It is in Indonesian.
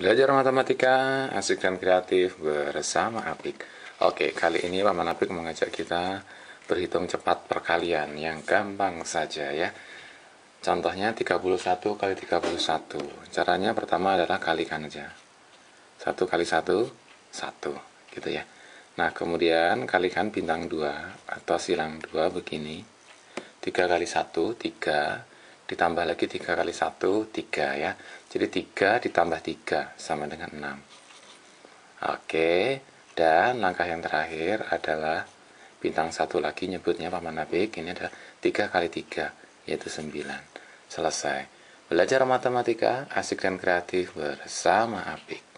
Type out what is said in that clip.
Belajar matematika, asik dan kreatif bersama Apik. Oke, kali ini Paman Apik mengajak kita berhitung cepat perkalian yang gampang saja ya. Contohnya 31 kali 31. Caranya pertama adalah kalikan aja. 1 kali 1, 1 gitu ya. Nah, kemudian kalikan bintang 2 atau silang 2 begini. 3 kali 1, 3 ditambah lagi 3 kali 1, 3 ya. Jadi 3 ditambah 3 sama dengan 6. Oke, dan langkah yang terakhir adalah bintang 1 lagi nyebutnya Paman Nabik, ini adalah 3 kali 3, yaitu 9. Selesai. Belajar matematika asik dan kreatif bersama Apik.